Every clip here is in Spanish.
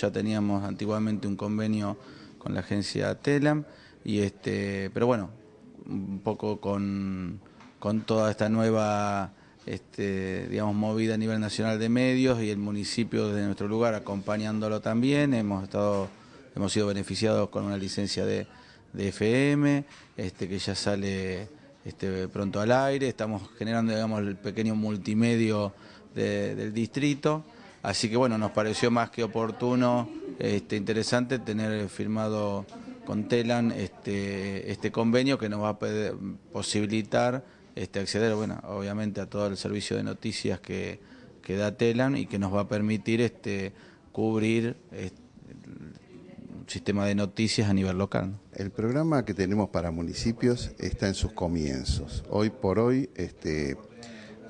Ya teníamos antiguamente un convenio con la agencia Telam, y este, pero bueno, un poco con, toda esta nueva este, digamos, movida a nivel nacional de medios y el municipio desde nuestro lugar acompañándolo también. Hemos hemos sido beneficiados con una licencia de, FM, este, que ya sale este, pronto al aire. Estamos generando, digamos, el pequeño multimedio del distrito. Así que bueno, nos pareció más que oportuno, este, interesante tener firmado con Telan este, este convenio que nos va a posibilitar este, acceder, bueno, obviamente a todo el servicio de noticias que, que da Telan y que nos va a permitir este, cubrir este, un sistema de noticias a nivel local. El programa que tenemos para municipios está en sus comienzos. Hoy por hoy, este,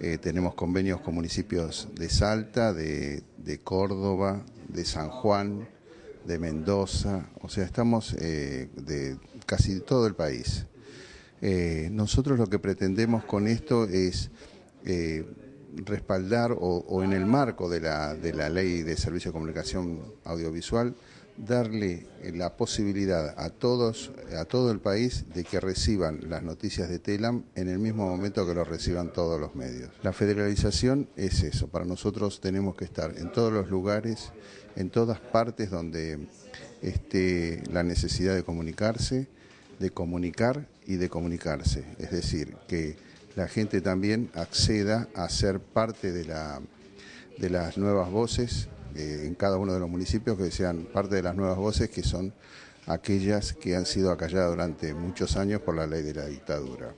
eh, tenemos convenios con municipios de Salta, de, Córdoba, de San Juan, de Mendoza, o sea, estamos eh, de casi todo el país. Eh, nosotros lo que pretendemos con esto es respaldar o, en el marco de la, de la ley de servicio de comunicación audiovisual, darle la posibilidad a todos, a todo el país, de que reciban las noticias de TELAM en el mismo momento que lo reciban todos los medios. La federalización es eso, para nosotros tenemos que estar en todos los lugares, en todas partes donde esté la necesidad de comunicarse, de comunicar y de comunicarse. Es decir, que la gente también acceda a ser parte de, la, de las nuevas voces eh, en cada uno de los municipios que sean parte de las nuevas voces que son aquellas que han sido acalladas durante muchos años por la ley de la dictadura.